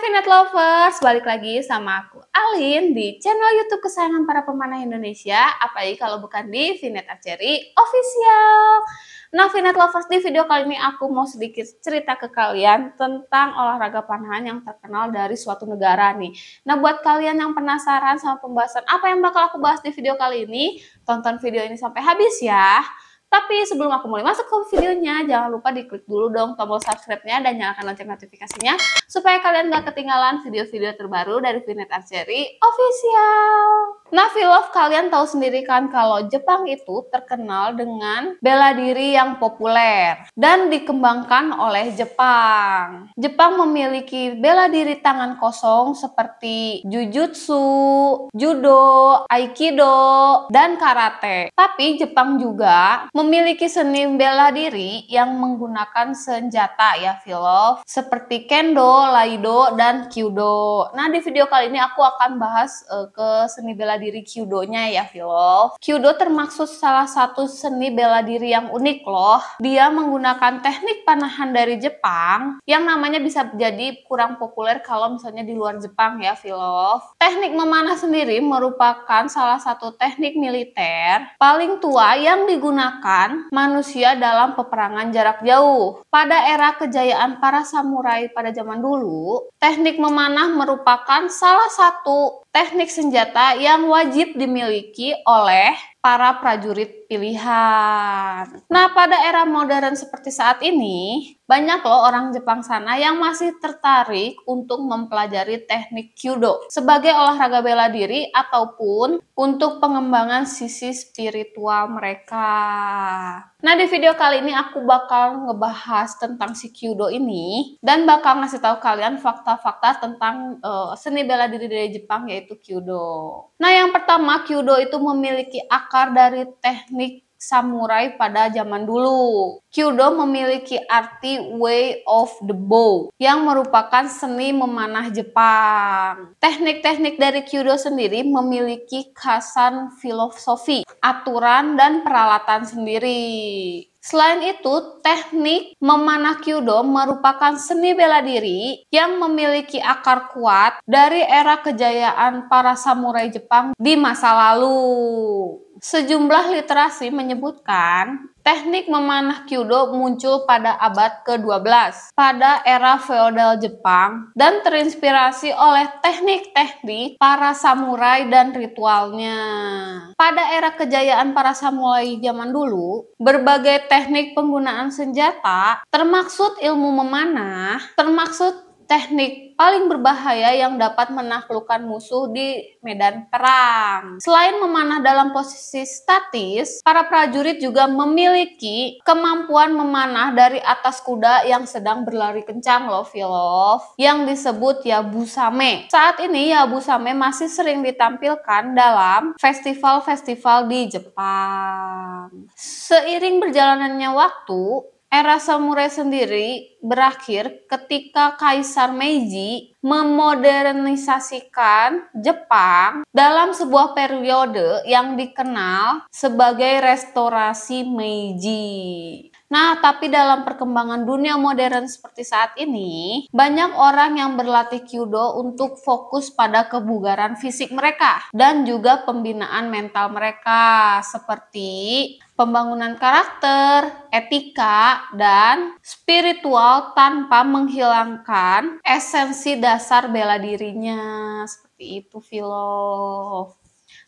Finet Lovers, balik lagi sama aku Alin di channel YouTube kesayangan para pemanah Indonesia, apalagi kalau bukan di Vinet Archery Official. Nah, Vinet Lovers, di video kali ini aku mau sedikit cerita ke kalian tentang olahraga panahan yang terkenal dari suatu negara nih. Nah, buat kalian yang penasaran sama pembahasan apa yang bakal aku bahas di video kali ini, tonton video ini sampai habis ya. Tapi sebelum aku mulai masuk ke videonya, jangan lupa diklik dulu dong tombol subscribe-nya dan nyalakan lonceng notifikasinya supaya kalian gak ketinggalan video-video terbaru dari Vinet Archery Official. Nah, Vilov, kalian tahu sendiri kan kalau Jepang itu terkenal dengan bela diri yang populer dan dikembangkan oleh Jepang. Jepang memiliki bela diri tangan kosong seperti jujutsu, judo, aikido, dan karate. Tapi Jepang juga memiliki seni bela diri yang menggunakan senjata ya Filov seperti kendo, laido dan kyudo. Nah, di video kali ini aku akan bahas uh, ke seni bela diri kyudonya ya Filov. Kyudo termasuk salah satu seni bela diri yang unik loh. Dia menggunakan teknik panahan dari Jepang yang namanya bisa jadi kurang populer kalau misalnya di luar Jepang ya Filov. Teknik memanah sendiri merupakan salah satu teknik militer paling tua yang digunakan manusia dalam peperangan jarak jauh. Pada era kejayaan para samurai pada zaman dulu, teknik memanah merupakan salah satu teknik senjata yang wajib dimiliki oleh para prajurit pilihan. Nah, pada era modern seperti saat ini, banyak loh orang Jepang sana yang masih tertarik untuk mempelajari teknik kyudo sebagai olahraga bela diri ataupun untuk pengembangan sisi spiritual mereka. Nah, di video kali ini aku bakal ngebahas tentang si kyudo ini dan bakal ngasih tahu kalian fakta-fakta tentang uh, seni bela diri dari Jepang yaitu yaitu kyudo. Nah, yang pertama kyudo itu memiliki akar dari teknik samurai pada zaman dulu. Kyudo memiliki arti way of the bow yang merupakan seni memanah Jepang. Teknik-teknik dari Kyudo sendiri memiliki khasan filosofi, aturan, dan peralatan sendiri. Selain itu, teknik memanah kyudo merupakan seni bela diri yang memiliki akar kuat dari era kejayaan para samurai Jepang di masa lalu. Sejumlah literasi menyebutkan Teknik memanah kyudo muncul pada abad ke-12 pada era feodal Jepang dan terinspirasi oleh teknik-teknik para samurai dan ritualnya. Pada era kejayaan para samurai zaman dulu, berbagai teknik penggunaan senjata termaksud ilmu memanah, termaksud teknik paling berbahaya yang dapat menaklukkan musuh di medan perang. Selain memanah dalam posisi statis, para prajurit juga memiliki kemampuan memanah dari atas kuda yang sedang berlari kencang loh, Vilov, yang disebut Yabusame. Saat ini Yabusame masih sering ditampilkan dalam festival-festival di Jepang. Seiring berjalanannya waktu, Era samurai sendiri berakhir ketika Kaisar Meiji memodernisasikan Jepang dalam sebuah periode yang dikenal sebagai restorasi Meiji. Nah, tapi dalam perkembangan dunia modern seperti saat ini, banyak orang yang berlatih kyudo untuk fokus pada kebugaran fisik mereka dan juga pembinaan mental mereka seperti pembangunan karakter, etika, dan spiritual tanpa menghilangkan esensi dasar bela dirinya. Seperti itu, Philo.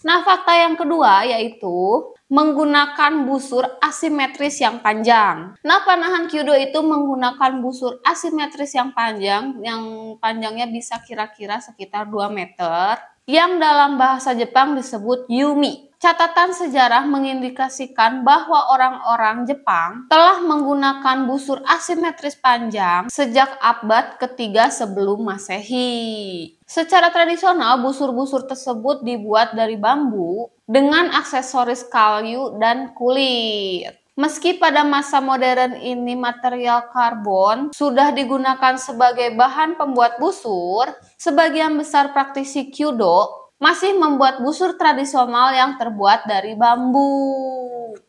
Nah, fakta yang kedua yaitu menggunakan busur asimetris yang panjang. Nah, panahan kyudo itu menggunakan busur asimetris yang panjang, yang panjangnya bisa kira-kira sekitar 2 meter, yang dalam bahasa Jepang disebut yumi. Catatan sejarah mengindikasikan bahwa orang-orang Jepang telah menggunakan busur asimetris panjang sejak abad ketiga sebelum Masehi. Secara tradisional, busur-busur tersebut dibuat dari bambu dengan aksesoris kayu dan kulit. Meski pada masa modern ini material karbon sudah digunakan sebagai bahan pembuat busur, sebagian besar praktisi kyudo masih membuat busur tradisional yang terbuat dari bambu.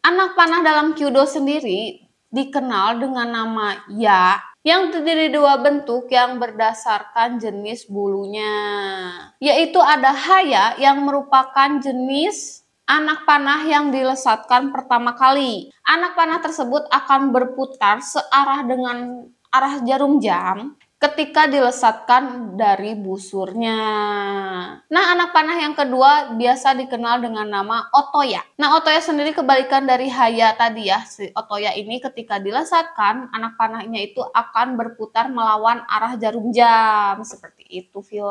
Anak panah dalam kyudo sendiri dikenal dengan nama ya yang terdiri dua bentuk yang berdasarkan jenis bulunya. Yaitu ada haya yang merupakan jenis anak panah yang dilesatkan pertama kali. Anak panah tersebut akan berputar searah dengan arah jarum jam ketika dilesatkan dari busurnya. Nah, anak panah yang kedua biasa dikenal dengan nama otoya. Nah, otoya sendiri kebalikan dari haya tadi ya. Si otoya ini ketika dilesatkan, anak panahnya itu akan berputar melawan arah jarum jam. Seperti itu, Phil.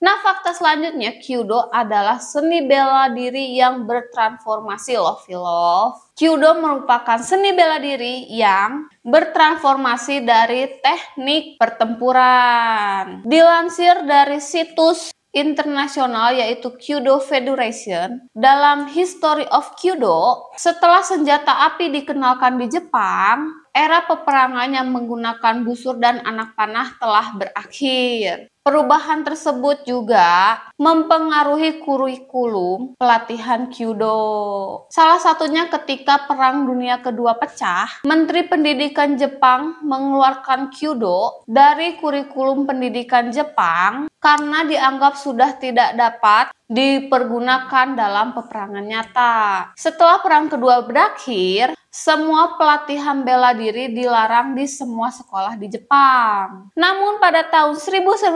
Nah, fakta selanjutnya, Kyudo adalah seni bela diri yang bertransformasi loh, Philov. Kyudo merupakan seni bela diri yang bertransformasi dari teknik pertempuran. Dilansir dari situs internasional yaitu Kyudo Federation dalam History of Kyudo setelah senjata api dikenalkan di Jepang era peperangan yang menggunakan busur dan anak panah telah berakhir. Perubahan tersebut juga mempengaruhi kurikulum pelatihan kyudo. Salah satunya ketika Perang Dunia Kedua pecah, Menteri Pendidikan Jepang mengeluarkan kyudo dari kurikulum pendidikan Jepang karena dianggap sudah tidak dapat dipergunakan dalam peperangan nyata. Setelah Perang Kedua berakhir, semua pelatihan bela diri dilarang di semua sekolah di Jepang. Namun pada tahun 1951,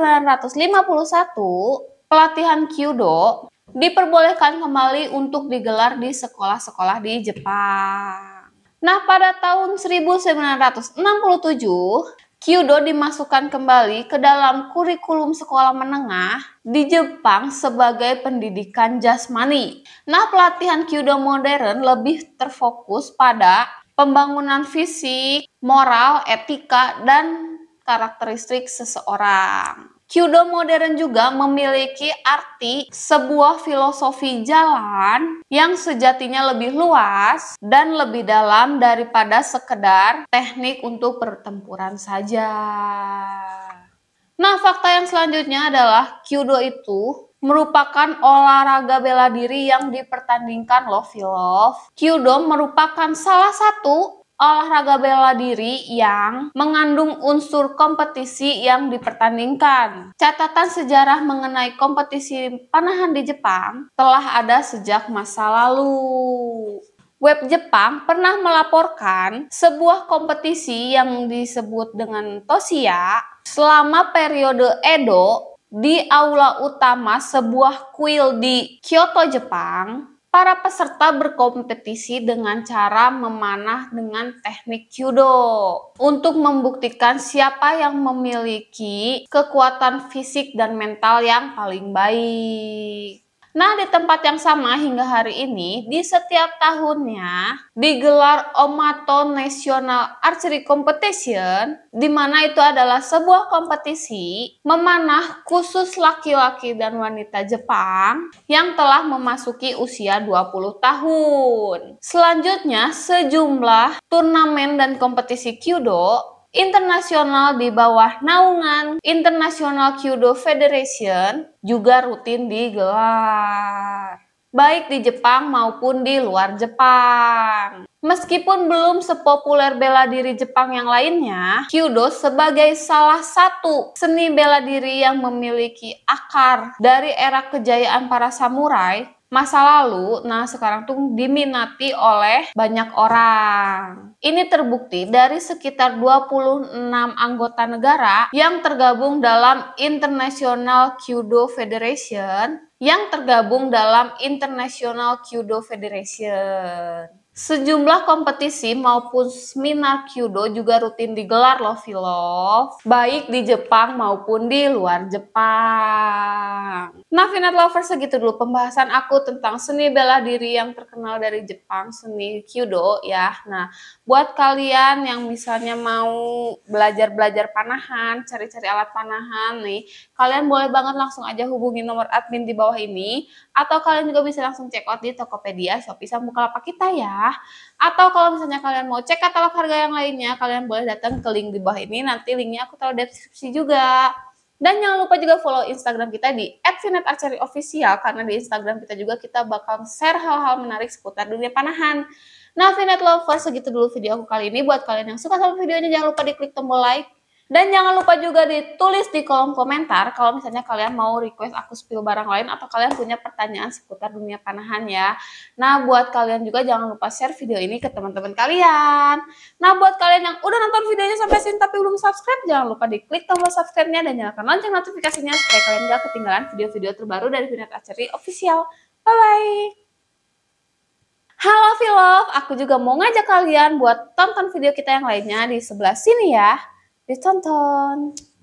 pelatihan Kyudo diperbolehkan kembali untuk digelar di sekolah-sekolah di Jepang. Nah, pada tahun 1967, Kyudo dimasukkan kembali ke dalam kurikulum sekolah menengah di Jepang sebagai pendidikan jasmani. Nah, pelatihan Kyudo modern lebih terfokus pada pembangunan fisik, moral, etika, dan karakteristik seseorang. Kyudo modern juga memiliki arti sebuah filosofi jalan yang sejatinya lebih luas dan lebih dalam daripada sekedar teknik untuk pertempuran saja. Nah, fakta yang selanjutnya adalah Kyudo itu merupakan olahraga bela diri yang dipertandingkan loh, love. Kyudo merupakan salah satu olahraga bela diri yang mengandung unsur kompetisi yang dipertandingkan. Catatan sejarah mengenai kompetisi panahan di Jepang telah ada sejak masa lalu. Web Jepang pernah melaporkan sebuah kompetisi yang disebut dengan Tosia selama periode Edo di aula utama sebuah kuil di Kyoto, Jepang para peserta berkompetisi dengan cara memanah dengan teknik judo untuk membuktikan siapa yang memiliki kekuatan fisik dan mental yang paling baik. Nah, di tempat yang sama hingga hari ini, di setiap tahunnya digelar Omato National Archery Competition, di mana itu adalah sebuah kompetisi memanah khusus laki-laki dan wanita Jepang yang telah memasuki usia 20 tahun. Selanjutnya, sejumlah turnamen dan kompetisi kyudo internasional di bawah naungan International Kyudo Federation juga rutin digelar baik di Jepang maupun di luar Jepang. Meskipun belum sepopuler bela diri Jepang yang lainnya, Kyudo sebagai salah satu seni bela diri yang memiliki akar dari era kejayaan para samurai masa lalu, nah sekarang tuh diminati oleh banyak orang. Ini terbukti dari sekitar 26 anggota negara yang tergabung dalam International Kyudo Federation yang tergabung dalam International Kyudo Federation. Sejumlah kompetisi maupun seminar kyudo juga rutin digelar loh Vilo. baik di Jepang maupun di luar Jepang. Nah, Finet Lovers segitu dulu pembahasan aku tentang seni bela diri yang terkenal dari Jepang, seni kyudo ya. Nah, buat kalian yang misalnya mau belajar-belajar panahan, cari-cari alat panahan nih, kalian boleh banget langsung aja hubungi nomor admin di bawah ini atau kalian juga bisa langsung check out di Tokopedia, Shopee, sama Bukalapak kita ya murah. Atau kalau misalnya kalian mau cek katalog harga yang lainnya, kalian boleh datang ke link di bawah ini. Nanti linknya aku taruh di deskripsi juga. Dan jangan lupa juga follow Instagram kita di @finetarchery_official karena di Instagram kita juga kita bakal share hal-hal menarik seputar dunia panahan. Nah, Finet Lovers, segitu dulu video aku kali ini. Buat kalian yang suka sama videonya, jangan lupa di klik tombol like, dan jangan lupa juga ditulis di kolom komentar kalau misalnya kalian mau request aku spill barang lain atau kalian punya pertanyaan seputar dunia panahan ya. Nah, buat kalian juga jangan lupa share video ini ke teman-teman kalian. Nah, buat kalian yang udah nonton videonya sampai sini tapi belum subscribe, jangan lupa diklik tombol subscribe-nya dan nyalakan lonceng notifikasinya supaya kalian gak ketinggalan video-video terbaru dari Finet Archery Official. Bye-bye! Halo Vilov, aku juga mau ngajak kalian buat tonton video kita yang lainnya di sebelah sini ya. 리턴턴 네,